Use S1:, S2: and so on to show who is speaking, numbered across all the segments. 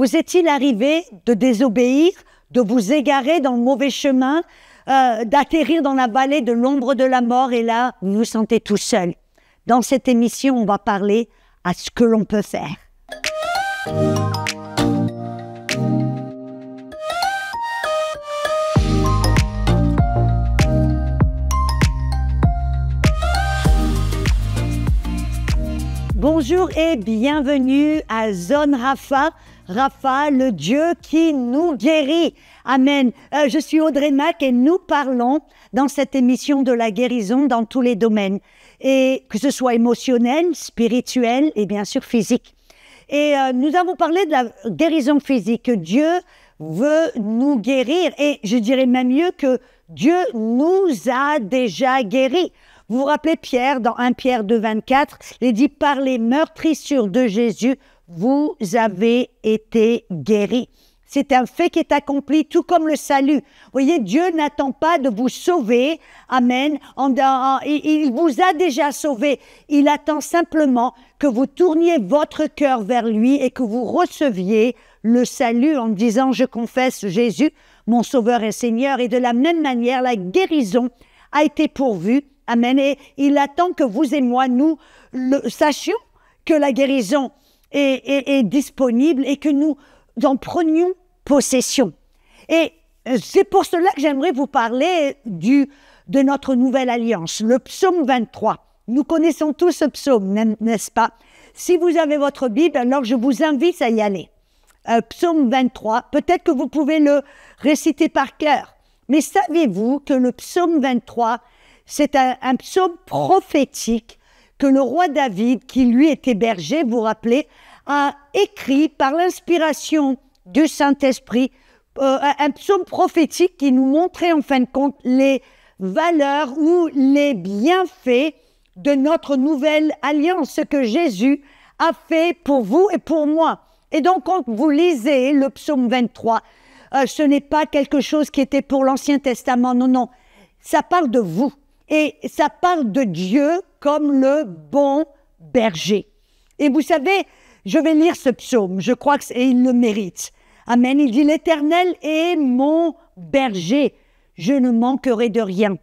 S1: Vous est-il arrivé de désobéir, de vous égarer dans le mauvais chemin, euh, d'atterrir dans la vallée de l'ombre de la mort et là, vous vous sentez tout seul Dans cette émission, on va parler à ce que l'on peut faire. Bonjour et bienvenue à Zone Rafa, Rapha, le Dieu qui nous guérit. Amen. Euh, je suis Audrey Mac et nous parlons dans cette émission de la guérison dans tous les domaines, et que ce soit émotionnel, spirituel et bien sûr physique. Et euh, nous avons parlé de la guérison physique. Dieu veut nous guérir et je dirais même mieux que Dieu nous a déjà guéris. Vous vous rappelez Pierre dans 1 Pierre 2, 24, il dit par les meurtrissures de Jésus, vous avez été guéri. C'est un fait qui est accompli, tout comme le salut. Vous voyez, Dieu n'attend pas de vous sauver. Amen. il vous a déjà sauvé. Il attend simplement que vous tourniez votre cœur vers lui et que vous receviez le salut en disant, je confesse Jésus, mon Sauveur et Seigneur. Et de la même manière, la guérison a été pourvue. Amen. Et il attend que vous et moi, nous le, sachions que la guérison est, disponible et que nous en prenions possession. Et euh, c'est pour cela que j'aimerais vous parler du, de notre nouvelle alliance, le psaume 23. Nous connaissons tous ce psaume, n'est-ce pas Si vous avez votre Bible, alors je vous invite à y aller. Euh, psaume 23, peut-être que vous pouvez le réciter par cœur. Mais savez-vous que le psaume 23, c'est un, un psaume prophétique que le roi David, qui lui est hébergé, vous rappelez, a écrit par l'inspiration du Saint-Esprit euh, un psaume prophétique qui nous montrait en fin de compte les valeurs ou les bienfaits de notre nouvelle alliance, ce que Jésus a fait pour vous et pour moi. Et donc, quand vous lisez le psaume 23, euh, ce n'est pas quelque chose qui était pour l'Ancien Testament, non, non. Ça parle de vous. Et ça parle de Dieu comme le bon berger. Et vous savez, je vais lire ce psaume, je crois qu'il le mérite. Amen. Il dit, l'Éternel est mon berger, je ne manquerai de rien.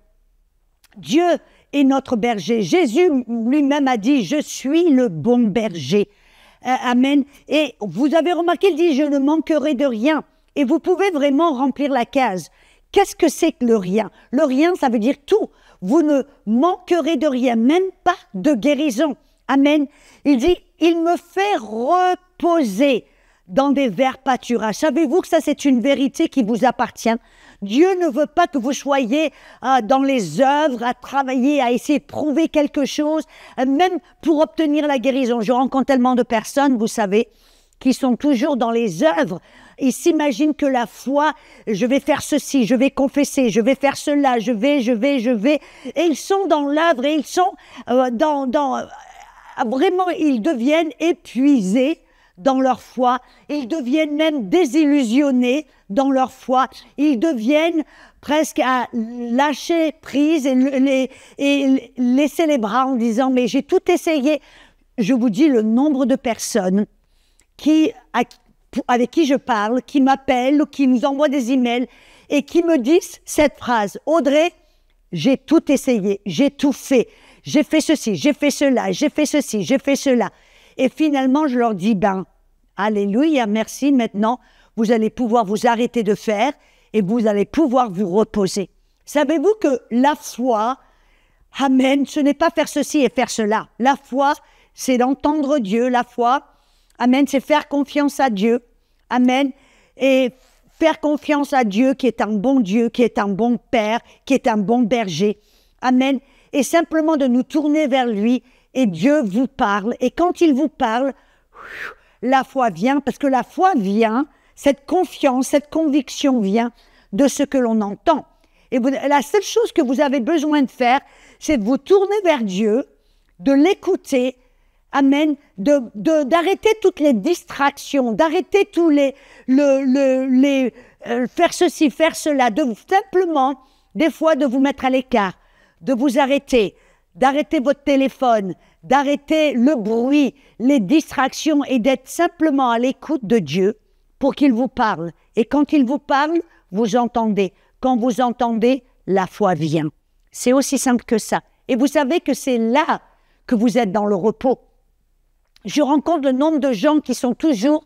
S1: Dieu est notre berger. Jésus lui-même a dit, je suis le bon berger. Euh, amen. Et vous avez remarqué, il dit, je ne manquerai de rien. Et vous pouvez vraiment remplir la case. Qu'est-ce que c'est que le rien Le rien, ça veut dire tout. Vous ne manquerez de rien, même pas de guérison. Amen. Il dit, il me fait reposer dans des verts pâturages. Savez-vous que ça, c'est une vérité qui vous appartient Dieu ne veut pas que vous soyez euh, dans les œuvres, à travailler, à essayer de prouver quelque chose, euh, même pour obtenir la guérison. Je rencontre tellement de personnes, vous savez, qui sont toujours dans les œuvres, ils s'imaginent que la foi, je vais faire ceci, je vais confesser, je vais faire cela, je vais, je vais, je vais. Et ils sont dans l'œuvre et ils sont euh, dans, dans, euh, vraiment, ils deviennent épuisés dans leur foi, ils deviennent même désillusionnés dans leur foi, ils deviennent presque à lâcher prise et, et laisser les bras en disant mais j'ai tout essayé. Je vous dis le nombre de personnes qui, avec qui je parle, qui m'appelle, qui nous envoie des emails et qui me disent cette phrase Audrey, j'ai tout essayé, j'ai tout fait, j'ai fait ceci, j'ai fait cela, j'ai fait ceci, j'ai fait cela. Et finalement, je leur dis ben, Alléluia, merci, maintenant, vous allez pouvoir vous arrêter de faire et vous allez pouvoir vous reposer. Savez-vous que la foi, Amen, ce n'est pas faire ceci et faire cela. La foi, c'est d'entendre Dieu. La foi, Amen, c'est faire confiance à Dieu. Amen. Et faire confiance à Dieu qui est un bon Dieu, qui est un bon Père, qui est un bon berger. Amen. Et simplement de nous tourner vers lui et Dieu vous parle. Et quand il vous parle, la foi vient, parce que la foi vient, cette confiance, cette conviction vient de ce que l'on entend. Et la seule chose que vous avez besoin de faire, c'est de vous tourner vers Dieu, de l'écouter Amen. D'arrêter de, d'arrêter toutes les distractions, d'arrêter tous les, le, le, les euh, faire ceci, faire cela, de simplement, des fois, de vous mettre à l'écart, de vous arrêter, d'arrêter votre téléphone, d'arrêter le bruit, les distractions et d'être simplement à l'écoute de Dieu pour qu'il vous parle. Et quand il vous parle, vous entendez. Quand vous entendez, la foi vient. C'est aussi simple que ça. Et vous savez que c'est là que vous êtes dans le repos je rencontre le nombre de gens qui sont toujours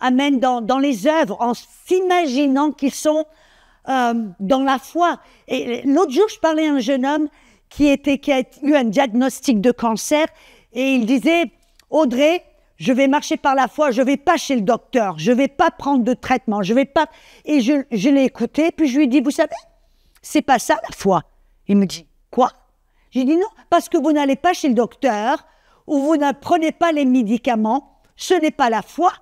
S1: amenés dans, dans les œuvres en s'imaginant qu'ils sont euh, dans la foi. Et l'autre jour, je parlais à un jeune homme qui était qui a eu un diagnostic de cancer et il disait Audrey, je vais marcher par la foi, je vais pas chez le docteur, je vais pas prendre de traitement, je vais pas. Et je, l'ai écouté, puis je lui ai dit, vous savez, c'est pas ça la foi. Il me dit, quoi J'ai dit non, parce que vous n'allez pas chez le docteur, ou vous ne prenez pas les médicaments, ce n'est pas la foi.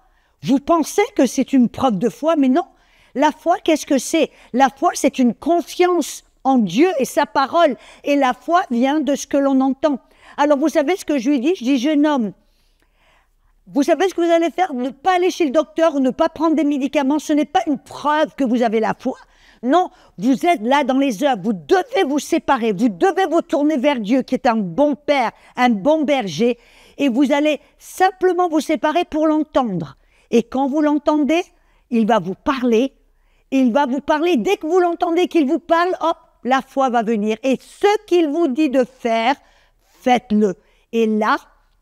S1: Vous pensez que c'est une preuve de foi, mais non. La foi, qu'est-ce que c'est La foi, c'est une confiance en Dieu et sa parole. Et la foi vient de ce que l'on entend. Alors vous savez ce que je lui dis Je dis, jeune homme, vous savez ce que vous allez faire Ne pas aller chez le docteur, ne pas prendre des médicaments, ce n'est pas une preuve que vous avez la foi. Non, vous êtes là dans les œuvres, vous devez vous séparer, vous devez vous tourner vers Dieu qui est un bon père, un bon berger, et vous allez simplement vous séparer pour l'entendre. Et quand vous l'entendez, il va vous parler, il va vous parler, dès que vous l'entendez qu'il vous parle, hop, la foi va venir. Et ce qu'il vous dit de faire, faites-le. Et là,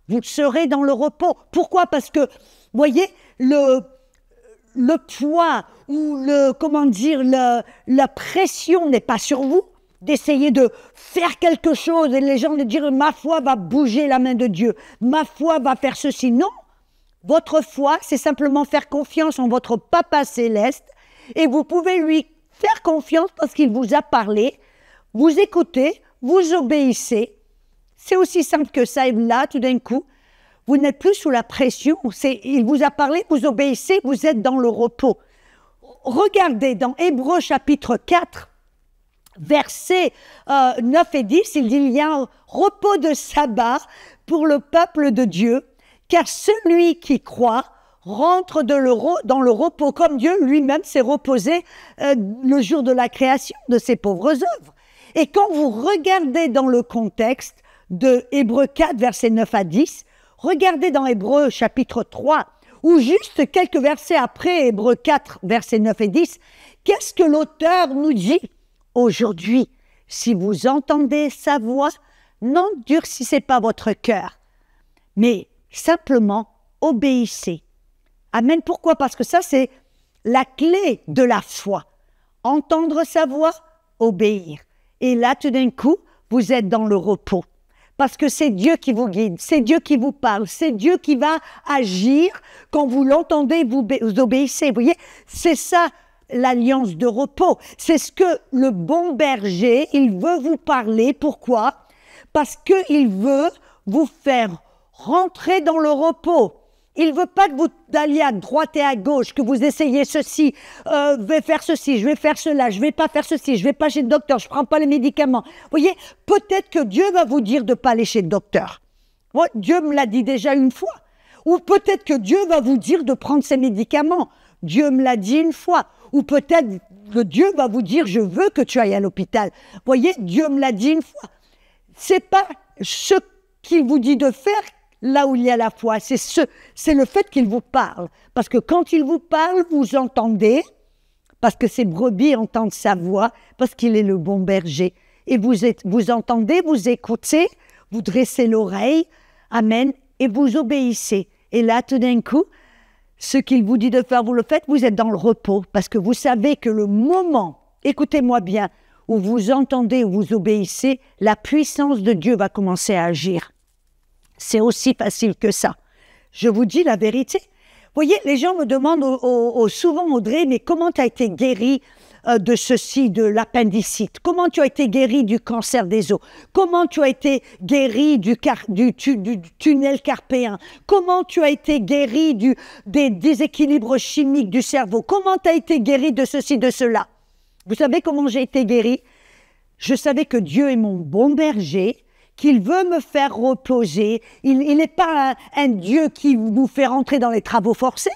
S1: vous serez dans le repos. Pourquoi Parce que, voyez, le le poids ou le, comment dire, le, la pression n'est pas sur vous, d'essayer de faire quelque chose et les gens de dire ma foi va bouger la main de Dieu, ma foi va faire ceci. Non, votre foi, c'est simplement faire confiance en votre Papa céleste et vous pouvez lui faire confiance parce qu'il vous a parlé, vous écoutez, vous obéissez. C'est aussi simple que ça et là, tout d'un coup, vous n'êtes plus sous la pression. Il vous a parlé, vous obéissez, vous êtes dans le repos. Regardez dans Hébreu chapitre 4, versets 9 euh, et 10, il dit, il y a un repos de sabbat pour le peuple de Dieu, car celui qui croit rentre de dans le repos comme Dieu lui-même s'est reposé euh, le jour de la création de ses pauvres œuvres. Et quand vous regardez dans le contexte de Hébreux 4, versets 9 à 10, Regardez dans Hébreu chapitre 3, ou juste quelques versets après Hébreu 4, versets 9 et 10, qu'est-ce que l'auteur nous dit aujourd'hui Si vous entendez sa voix, n'endurcissez pas votre cœur, mais simplement obéissez. Amen. Pourquoi Parce que ça, c'est la clé de la foi. Entendre sa voix, obéir. Et là, tout d'un coup, vous êtes dans le repos. Parce que c'est Dieu qui vous guide, c'est Dieu qui vous parle, c'est Dieu qui va agir quand vous l'entendez, vous, obéissez. Vous voyez, c'est ça l'alliance de repos. C'est ce que le bon berger, il veut vous parler. Pourquoi Parce qu'il veut vous faire rentrer dans le repos. Il ne veut pas que vous alliez à droite et à gauche, que vous essayiez ceci, euh, je vais faire ceci, je vais faire cela, je vais pas faire ceci, je vais pas chez le docteur, je prends pas les médicaments. Vous voyez, peut-être que Dieu va vous dire de pas aller chez le docteur. Moi, Dieu me l'a dit déjà une fois. Ou peut-être que Dieu va vous dire de prendre ses médicaments. Dieu me l'a dit une fois. Ou peut-être que Dieu va vous dire, je veux que tu ailles à l'hôpital. Vous voyez, Dieu me l'a dit une fois. C'est pas ce qu'il vous dit de faire là où il y a la foi. C'est ce, c'est le fait qu'il vous parle. Parce que quand il vous parle, vous entendez, parce que ces brebis entendent sa voix, parce qu'il est le bon berger. Et vous, êtes, vous entendez, vous écoutez, vous dressez l'oreille, Amen, et vous obéissez. Et là, tout d'un coup, ce qu'il vous dit de faire, vous le faites, vous êtes dans le repos, parce que vous savez que le moment, écoutez-moi bien, où vous entendez, où vous obéissez, la puissance de Dieu va commencer à agir. C'est aussi facile que ça. Je vous dis la vérité. Vous voyez, les gens me demandent souvent, Audrey, mais comment tu as été guérie euh, de ceci, de l'appendicite Comment tu as été guérie du cancer des os Comment tu as été guérie du, tunnel carpéen Comment tu as été guérie des déséquilibres chimiques du cerveau Comment tu as été guérie de ceci, de cela Vous savez comment j'ai été guérie Je savais que Dieu est mon bon berger qu'il veut me faire reposer. Il n'est pas un, Dieu qui nous fait rentrer dans les travaux forcés,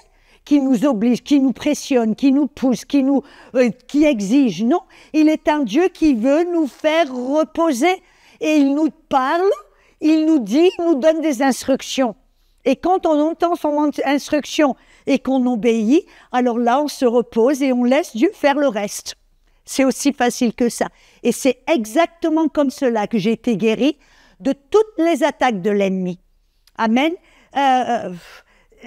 S1: qui nous oblige, qui nous pressionne, qui nous pousse, qui nous, euh, qui exige. Non, il est un Dieu qui veut nous faire reposer. Et il nous parle, il nous dit, il nous donne des instructions. Et quand on entend son instruction et qu'on obéit, alors là, on se repose et on laisse Dieu faire le reste. C'est aussi facile que ça. Et c'est exactement comme cela que j'ai été guérie de toutes les attaques de l'ennemi. Amen. Euh, euh,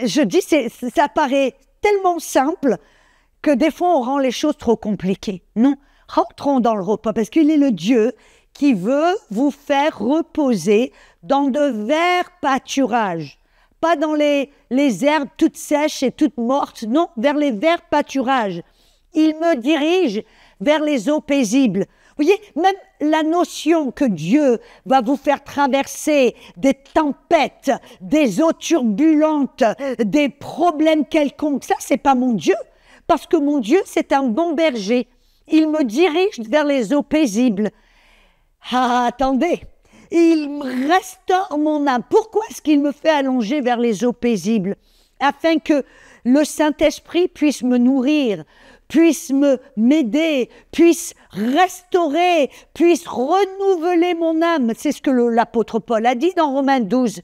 S1: je dis, ça paraît tellement simple que des fois on rend les choses trop compliquées. Non, rentrons dans le repas parce qu'il est le Dieu qui veut vous faire reposer dans de verts pâturages, pas dans les, les herbes toutes sèches et toutes mortes, non, vers les verts pâturages. Il me dirige vers les eaux paisibles. Vous voyez, même la notion que Dieu va vous faire traverser des tempêtes, des eaux turbulentes, des problèmes quelconques, ça, c'est pas mon Dieu, parce que mon Dieu, c'est un bon berger. Il me dirige vers les eaux paisibles. Ah, attendez, il restaure mon âme. Pourquoi est-ce qu'il me fait allonger vers les eaux paisibles Afin que le Saint-Esprit puisse me nourrir, puisse me m'aider, puisse restaurer, puisse renouveler mon âme. C'est ce que l'apôtre Paul a dit dans Romains 12.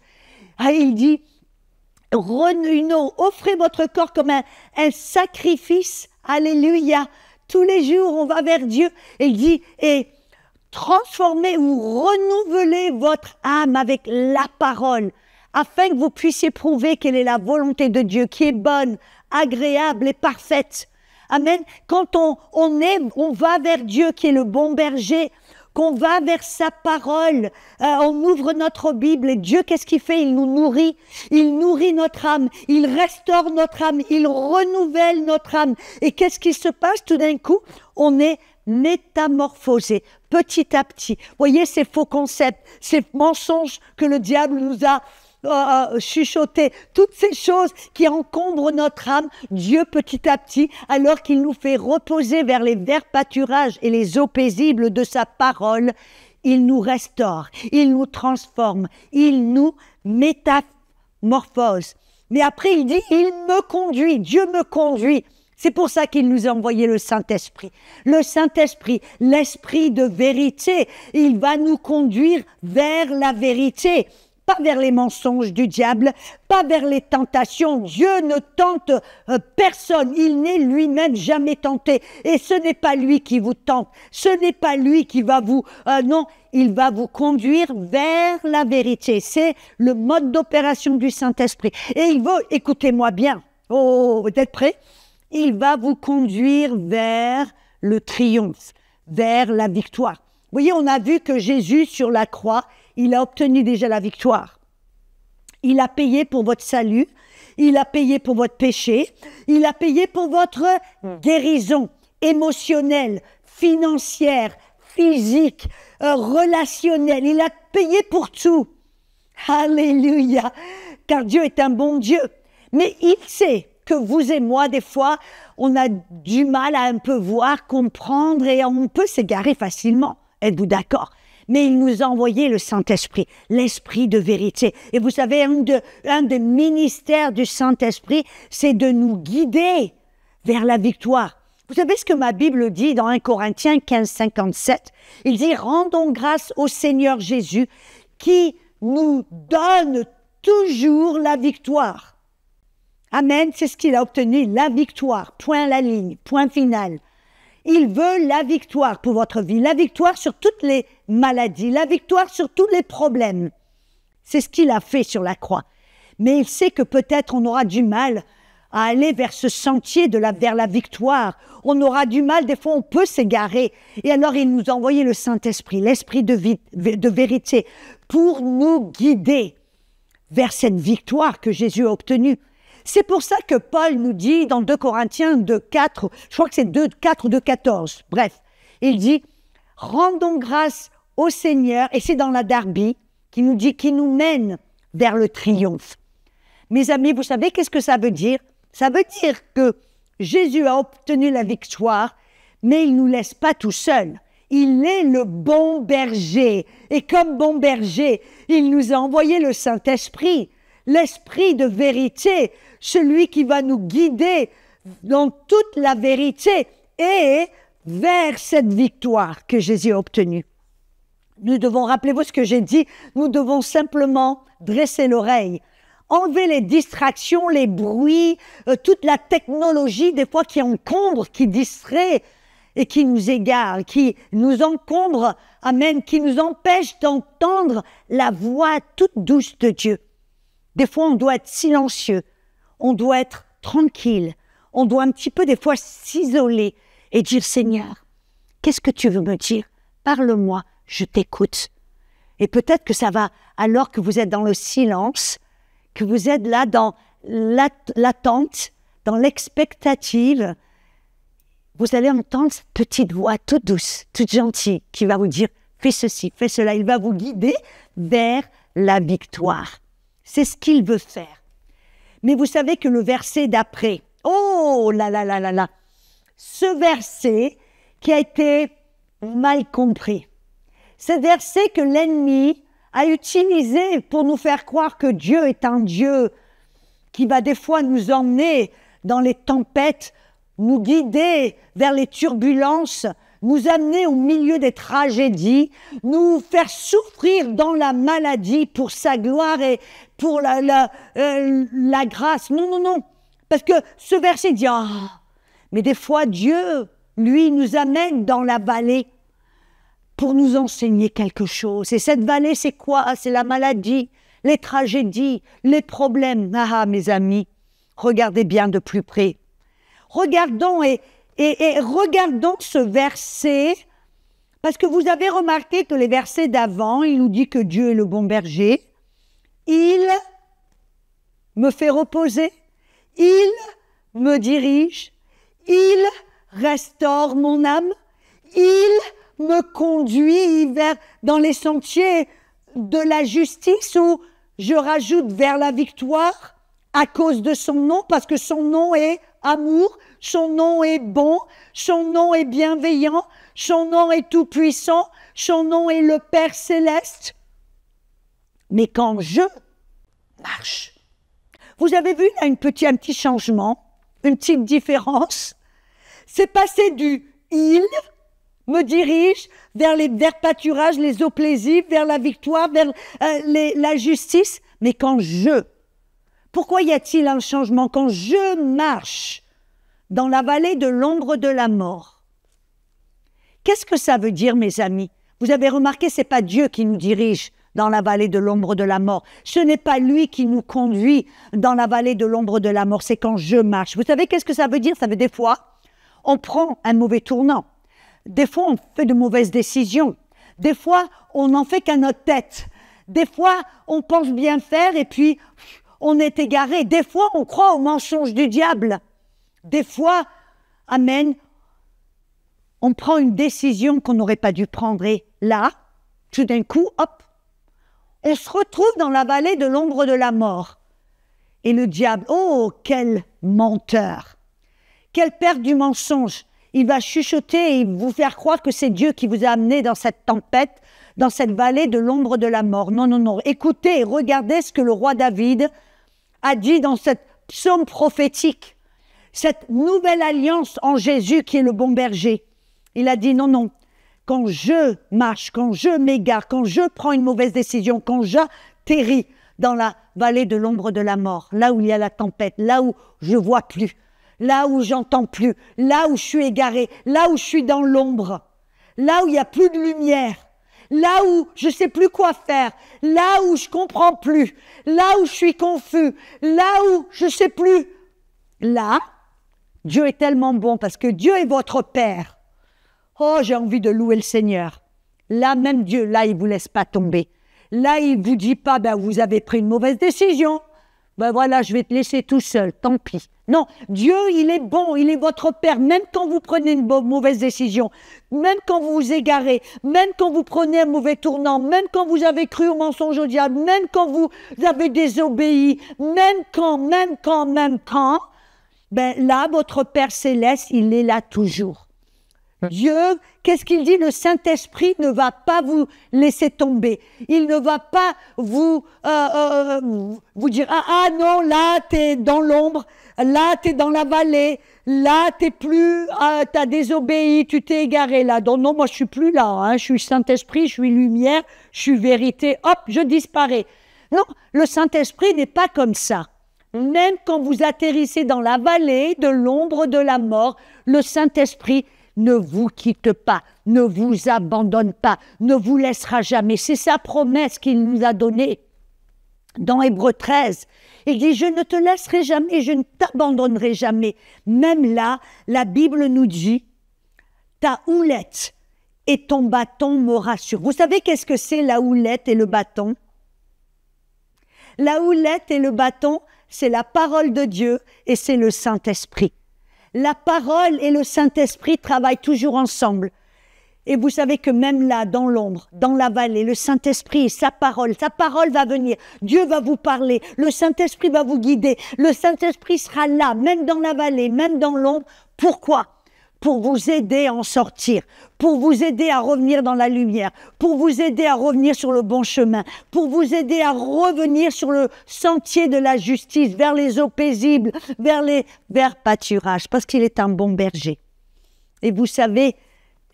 S1: Ah, il dit, offrez votre corps comme un, sacrifice. Alléluia. Tous les jours, on va vers Dieu. il dit, et transformez ou renouvelez votre âme avec la parole, afin que vous puissiez prouver quelle est la volonté de Dieu, qui est bonne, agréable et parfaite. Amen. Quand on, on on va vers Dieu qui est le bon berger, qu'on va vers sa parole, euh, on ouvre notre Bible et Dieu, qu'est-ce qu'il fait Il nous nourrit, il nourrit notre âme, il restaure notre âme, il renouvelle notre âme. Et qu'est-ce qui se passe tout d'un coup On est métamorphosé petit à petit. Voyez ces faux concepts, ces mensonges que le diable nous a euh, euh, chuchoter, toutes ces choses qui encombrent notre âme, Dieu petit à petit, alors qu'il nous fait reposer vers les verts pâturages et les eaux paisibles de sa parole, il nous restaure, il nous transforme, il nous métamorphose. Mais après, il dit, il me conduit, Dieu me conduit. C'est pour ça qu'il nous a envoyé le Saint-Esprit. Le Saint-Esprit, l'Esprit de vérité, il va nous conduire vers la vérité pas vers les mensonges du diable, pas vers les tentations. Dieu ne tente euh, personne. Il n'est lui-même jamais tenté. Et ce n'est pas lui qui vous tente. Ce n'est pas lui qui va vous... Euh, non, il va vous conduire vers la vérité. C'est le mode d'opération du Saint-Esprit. Et il veut, écoutez-moi bien, oh, oh, oh, vous êtes prêts Il va vous conduire vers le triomphe, vers la victoire. Vous voyez, on a vu que Jésus sur la croix, il a obtenu déjà la victoire. Il a payé pour votre salut, il a payé pour votre péché, il a payé pour votre guérison émotionnelle, financière, physique, euh, relationnelle. Il a payé pour tout. Alléluia. Car Dieu est un bon Dieu. Mais il sait que vous et moi, des fois, on a du mal à un peu voir, comprendre et on peut s'égarer facilement. Êtes-vous d'accord mais il nous a envoyé le Saint-Esprit, l'Esprit de vérité. Et vous savez, un, des ministères du Saint-Esprit, c'est de nous guider vers la victoire. Vous savez ce que ma Bible dit dans 1 Corinthiens 15, 57 Il dit, rendons grâce au Seigneur Jésus qui nous donne toujours la victoire. Amen, c'est ce qu'il a obtenu, la victoire, point la ligne, point final. Il veut la victoire pour votre vie, la victoire sur toutes les maladies, la victoire sur tous les problèmes. C'est ce qu'il a fait sur la croix. Mais il sait que peut-être on aura du mal à aller vers ce sentier de la, vers la victoire. On aura du mal, des fois on peut s'égarer. Et alors il nous a envoyé le Saint-Esprit, l'Esprit de, de vérité, pour nous guider vers cette victoire que Jésus a obtenue. C'est pour ça que Paul nous dit dans 2 Corinthiens de 4, je crois que c'est 2, 4 de 14, bref, il dit, rendons grâce au Seigneur, et c'est dans la Darby, qui nous dit, qui nous mène vers le triomphe. Mes amis, vous savez qu'est-ce que ça veut dire Ça veut dire que Jésus a obtenu la victoire, mais il ne nous laisse pas tout seul. Il est le bon berger. Et comme bon berger, il nous a envoyé le Saint-Esprit l'esprit de vérité, celui qui va nous guider dans toute la vérité et vers cette victoire que Jésus a obtenue. Nous devons, rappelez-vous ce que j'ai dit, nous devons simplement dresser l'oreille, enlever les distractions, les bruits, euh, toute la technologie des fois qui encombre, qui distrait et qui nous égare, qui nous encombre, amen, qui nous empêche d'entendre la voix toute douce de Dieu. Des fois, on doit être silencieux, on doit être tranquille, on doit un petit peu des fois s'isoler et dire Seigneur, qu'est-ce que tu veux me dire Parle-moi, je t'écoute. Et peut-être que ça va, alors que vous êtes dans le silence, que vous êtes là dans l'attente, dans l'expectative, vous allez entendre cette petite voix toute douce, toute gentille, qui va vous dire, fais ceci, fais cela. Il va vous guider vers la victoire. C'est ce qu'il veut faire. Mais vous savez que le verset d'après, oh là là là là là, ce verset qui a été mal compris, ce verset que l'ennemi a utilisé pour nous faire croire que Dieu est un Dieu qui va des fois nous emmener dans les tempêtes, nous guider vers les turbulences, nous amener au milieu des tragédies, nous faire souffrir dans la maladie pour sa gloire et pour la, la, euh, grâce. Non, non, non. Parce que ce verset dit, ah, mais des fois Dieu, lui, nous amène dans la vallée pour nous enseigner quelque chose. Et cette vallée, c'est quoi C'est la maladie, les tragédies, les problèmes. Ah, ah mes amis, regardez bien de plus près. Regardons et, et, regardons ce verset, parce que vous avez remarqué que les versets d'avant, il nous dit que Dieu est le bon berger. Il me fait reposer. Il me dirige. Il restaure mon âme. Il me conduit vers, dans les sentiers de la justice où je rajoute vers la victoire à cause de son nom parce que son nom est amour, son nom est bon, son nom est bienveillant, son nom est tout-puissant, son nom est le Père céleste. Mais quand je marche, vous avez vu là une un petit changement, une petite différence. C'est passé du il me dirige vers les vers pâturages, les eaux plaisibles, vers la victoire, vers euh, la justice. Mais quand je pourquoi y a-t-il un changement quand je marche dans la vallée de l'ombre de la mort Qu'est-ce que ça veut dire, mes amis Vous avez remarqué, c'est pas Dieu qui nous dirige dans la vallée de l'ombre de la mort. Ce n'est pas lui qui nous conduit dans la vallée de l'ombre de la mort, c'est quand je marche. Vous savez qu'est-ce que ça veut dire Ça veut dire des fois, on prend un mauvais tournant. Des fois, on fait de mauvaises décisions. Des fois, on n'en fait qu'à notre tête. Des fois, on pense bien faire et puis on est égaré. Des fois, on croit au mensonge du diable. Des fois, Amen, on prend une décision qu'on n'aurait pas dû prendre. Et là, tout d'un coup, hop, on se retrouve dans la vallée de l'ombre de la mort. Et le diable, oh, quel menteur, quelle perte du mensonge. Il va chuchoter et vous faire croire que c'est Dieu qui vous a amené dans cette tempête, dans cette vallée de l'ombre de la mort. Non, non, non. Écoutez regardez ce que le roi David a dit dans cette psaume prophétique. Cette nouvelle alliance en Jésus qui est le bon berger. Il a dit non, non. Quand je marche, quand je m'égare, quand je prends une mauvaise décision, quand j'atterris dans la vallée de l'ombre de la mort, là où il y a la tempête, là où je vois plus, là où j'entends plus, là où je suis égaré, là où je suis dans l'ombre, là où il n'y a plus de lumière, là où je sais plus quoi faire, là où je comprends plus, là où je suis confus, là où je sais plus. Là, Dieu est tellement bon parce que Dieu est votre Père. Oh, j'ai envie de louer le Seigneur. Là, même Dieu, là, il vous laisse pas tomber. Là, il vous dit pas, ben, vous avez pris une mauvaise décision ben voilà, je vais te laisser tout seul, tant pis. Non, Dieu, il est bon, il est votre Père, même quand vous prenez une mauvaise décision, même quand vous vous égarez, même quand vous prenez un mauvais tournant, même quand vous avez cru au mensonge au diable, même quand vous avez désobéi, même quand, même quand, même quand, ben là, votre Père céleste, il est là toujours. Dieu, qu'est-ce qu'il dit Le Saint-Esprit ne va pas vous laisser tomber. Il ne va pas vous, euh, euh, vous dire ah, ah, non, là, t'es dans l'ombre, là, t'es dans la vallée, là, t'es plus, tu ah, t'as désobéi, tu t'es égaré là. Donc, non, moi, je suis plus là. Hein. Je suis Saint-Esprit, je suis lumière, je suis vérité. Hop, je disparais. Non, le Saint-Esprit n'est pas comme ça. Même quand vous atterrissez dans la vallée de l'ombre de la mort, le Saint-Esprit ne vous quitte pas, ne vous abandonne pas, ne vous laissera jamais. C'est sa promesse qu'il nous a donnée dans Hébreu 13. Il dit, je ne te laisserai jamais, je ne t'abandonnerai jamais. Même là, la Bible nous dit, ta houlette et ton bâton me rassurent. Vous savez qu'est-ce que c'est la houlette et le bâton La houlette et le bâton, c'est la parole de Dieu et c'est le Saint-Esprit. La parole et le Saint-Esprit travaillent toujours ensemble. Et vous savez que même là, dans l'ombre, dans la vallée, le Saint-Esprit, sa parole, sa parole va venir. Dieu va vous parler. Le Saint-Esprit va vous guider. Le Saint-Esprit sera là, même dans la vallée, même dans l'ombre. Pourquoi pour vous aider à en sortir, pour vous aider à revenir dans la lumière, pour vous aider à revenir sur le bon chemin, pour vous aider à revenir sur le sentier de la justice, vers les eaux paisibles, vers les vers pâturages, parce qu'il est un bon berger. Et vous savez,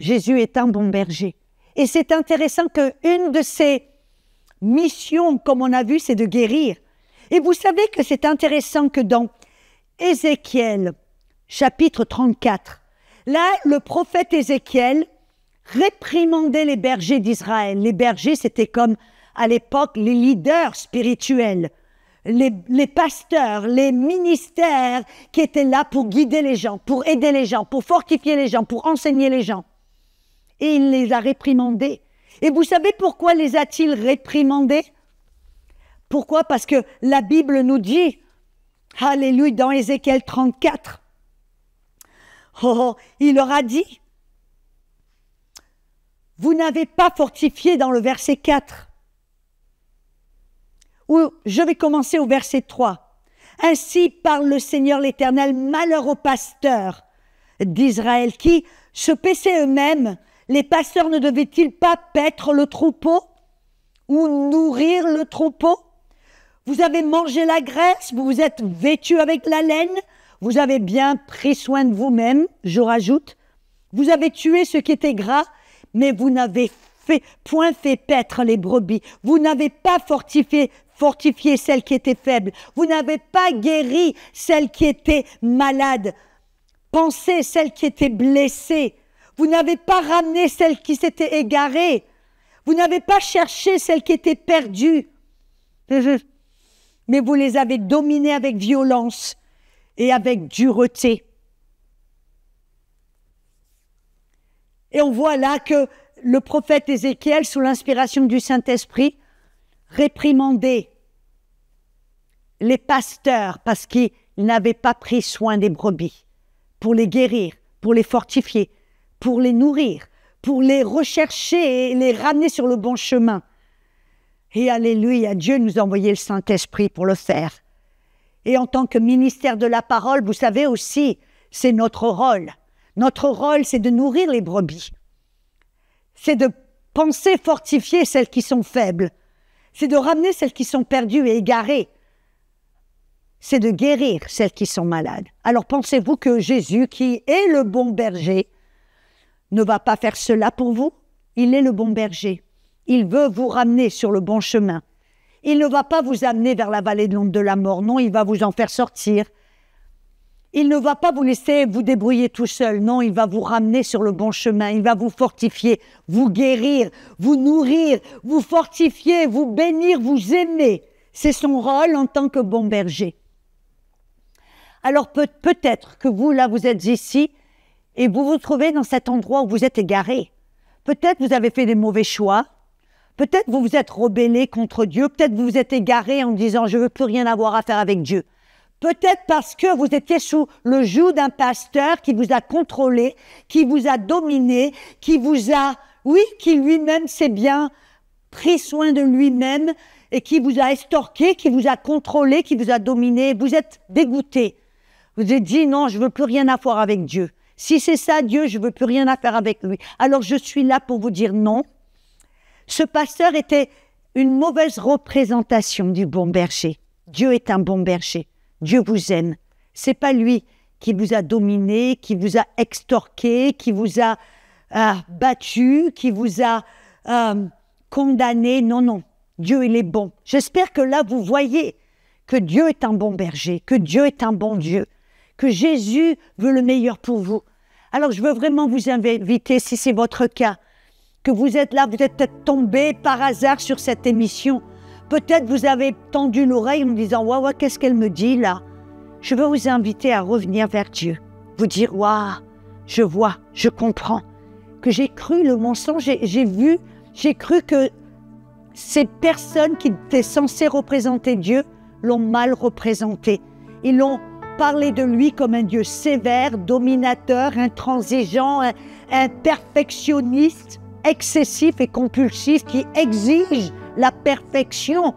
S1: Jésus est un bon berger. Et c'est intéressant que une de ses missions, comme on a vu, c'est de guérir. Et vous savez que c'est intéressant que dans Ézéchiel, chapitre 34, Là, le prophète Ézéchiel réprimandait les bergers d'Israël. Les bergers, c'était comme à l'époque les leaders spirituels, les, pasteurs, les ministères qui étaient là pour guider les gens, pour aider les gens, pour fortifier les gens, pour enseigner les gens. Et il les a réprimandés. Et vous savez pourquoi les a-t-il réprimandés Pourquoi Parce que la Bible nous dit, Alléluia, dans Ézéchiel 34, Oh, oh, il leur a dit, vous n'avez pas fortifié dans le verset 4. je vais commencer au verset 3. Ainsi parle le Seigneur l'Éternel, malheur aux pasteurs d'Israël qui se paissaient eux-mêmes. Les pasteurs ne devaient-ils pas paître le troupeau ou nourrir le troupeau Vous avez mangé la graisse, vous vous êtes vêtus avec la laine, vous avez bien pris soin de vous-même, je rajoute. Vous avez tué ce qui était gras, mais vous n'avez fait, point fait paître les brebis. Vous n'avez pas fortifié, fortifié celles qui étaient faibles. Vous n'avez pas guéri celles qui étaient malades. Pensez celles qui étaient blessées. Vous n'avez pas ramené celles qui s'étaient égarées. Vous n'avez pas cherché celles qui étaient perdues. Mais vous les avez dominées avec violence et avec dureté. Et on voit là que le prophète Ézéchiel, sous l'inspiration du Saint-Esprit, réprimandait les pasteurs parce qu'ils n'avaient pas pris soin des brebis, pour les guérir, pour les fortifier, pour les nourrir, pour les rechercher et les ramener sur le bon chemin. Et Alléluia, Dieu nous a envoyé le Saint-Esprit pour le faire. Et en tant que ministère de la parole, vous savez aussi, c'est notre rôle. Notre rôle, c'est de nourrir les brebis. C'est de penser fortifier celles qui sont faibles. C'est de ramener celles qui sont perdues et égarées. C'est de guérir celles qui sont malades. Alors pensez-vous que Jésus, qui est le bon berger, ne va pas faire cela pour vous Il est le bon berger. Il veut vous ramener sur le bon chemin. Il ne va pas vous amener vers la vallée de l'onde de la mort, non, il va vous en faire sortir. Il ne va pas vous laisser vous débrouiller tout seul, non, il va vous ramener sur le bon chemin, il va vous fortifier, vous guérir, vous nourrir, vous fortifier, vous bénir, vous aimer. C'est son rôle en tant que bon berger. Alors peut-être que vous, là, vous êtes ici et vous vous trouvez dans cet endroit où vous êtes égaré. Peut-être vous avez fait des mauvais choix, Peut-être vous vous êtes rebellé contre Dieu, peut-être vous vous êtes égaré en disant je veux plus rien avoir à faire avec Dieu. Peut-être parce que vous étiez sous le joug d'un pasteur qui vous a contrôlé, qui vous a dominé, qui vous a, oui, qui lui-même s'est bien pris soin de lui-même et qui vous a estorqué, qui vous a contrôlé, qui vous a dominé. Vous êtes dégoûté. Vous êtes dit non, je veux plus rien avoir avec Dieu. Si c'est ça Dieu, je veux plus rien à faire avec lui. Alors je suis là pour vous dire non. Ce pasteur était une mauvaise représentation du bon berger. Dieu est un bon berger. Dieu vous aime. C'est pas lui qui vous a dominé, qui vous a extorqué, qui vous a battu, qui vous a euh, condamné. Non, non. Dieu, il est bon. J'espère que là, vous voyez que Dieu est un bon berger, que Dieu est un bon Dieu, que Jésus veut le meilleur pour vous. Alors, je veux vraiment vous inviter, si c'est votre cas, que vous êtes là, vous êtes être tombé par hasard sur cette émission. Peut-être vous avez tendu l'oreille en me disant Waouh, qu'est-ce qu'elle me dit là Je veux vous inviter à revenir vers Dieu, vous dire Waouh, je vois, je comprends, que j'ai cru le mensonge, j'ai vu, j'ai cru que ces personnes qui étaient censées représenter Dieu l'ont mal représenté. Ils l'ont parlé de lui comme un Dieu sévère, dominateur, intransigeant, un perfectionniste excessif et compulsif qui exige la perfection,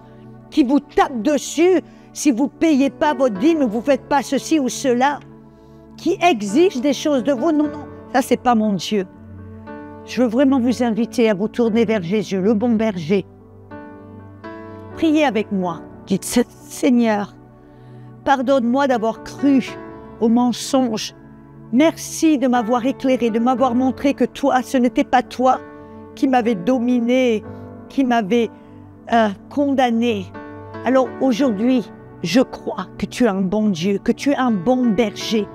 S1: qui vous tape dessus si vous payez pas votre dîme ou vous faites pas ceci ou cela, qui exige des choses de vous. Non, non, ça c'est pas mon Dieu. Je veux vraiment vous inviter à vous tourner vers Jésus, le bon berger. Priez avec moi. Dites, Seigneur, pardonne-moi d'avoir cru au mensonge. Merci de m'avoir éclairé, de m'avoir montré que toi, ce n'était pas toi, qui m'avait dominé, qui m'avait euh, condamné. Alors aujourd'hui, je crois que tu es un bon Dieu, que tu es un bon berger,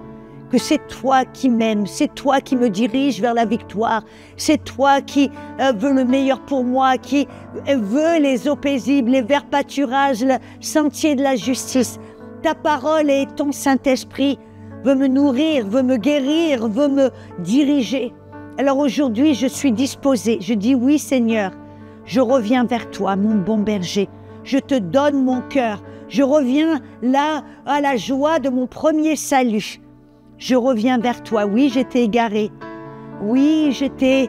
S1: que c'est toi qui m'aimes, c'est toi qui me dirige vers la victoire, c'est toi qui euh, veux le meilleur pour moi, qui veux veut les eaux paisibles, les verts pâturages, le sentier de la justice. Ta parole et ton Saint-Esprit veulent me nourrir, veulent me guérir, veulent me diriger. Alors aujourd'hui, je suis disposée. Je dis oui, Seigneur. Je reviens vers toi, mon bon berger. Je te donne mon cœur. Je reviens là à la joie de mon premier salut. Je reviens vers toi. Oui, j'étais égarée. Oui, j'étais...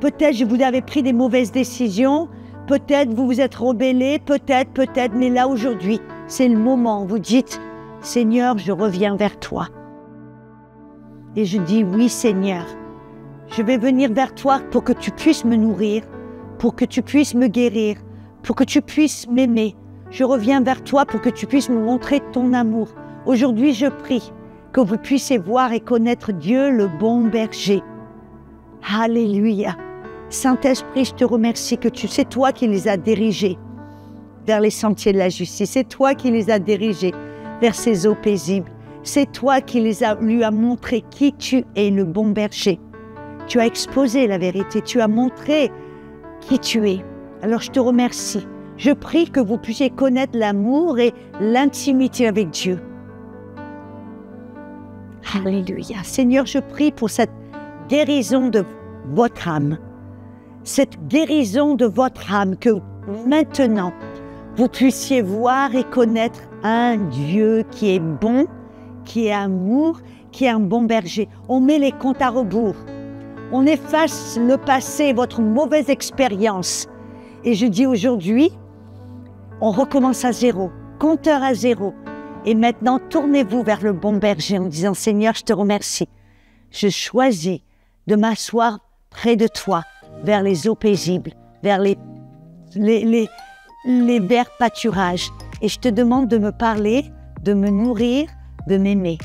S1: Peut-être je vous avais pris des mauvaises décisions. Peut-être vous vous êtes rebellé. Peut-être, peut-être. Mais là aujourd'hui, c'est le moment. Vous dites, Seigneur, je reviens vers toi. Et je dis, oui, Seigneur. Je vais venir vers toi pour que tu puisses me nourrir, pour que tu puisses me guérir, pour que tu puisses m'aimer. Je reviens vers toi pour que tu puisses me montrer ton amour. Aujourd'hui, je prie que vous puissiez voir et connaître Dieu le bon berger. Alléluia. Saint-Esprit, je te remercie que tu, c'est toi qui les as dirigés vers les sentiers de la justice. C'est toi qui les as dirigés vers ces eaux paisibles. C'est toi qui les a lui as montré qui tu es, le bon berger. Tu as exposé la vérité, tu as montré qui tu es. Alors je te remercie. Je prie que vous puissiez connaître l'amour et l'intimité avec Dieu. Alléluia. Seigneur, je prie pour cette guérison de votre âme. Cette guérison de votre âme que maintenant vous puissiez voir et connaître un Dieu qui est bon, qui est amour, qui est un bon berger. On met les comptes à rebours. On efface le passé, votre mauvaise expérience. Et je dis aujourd'hui, on recommence à zéro, compteur à zéro. Et maintenant, tournez-vous vers le bon berger en disant, Seigneur, je te remercie. Je choisis de m'asseoir près de toi, vers les eaux paisibles, vers les, les, les, les verts pâturages. Et je te demande de me parler, de me nourrir, de m'aimer.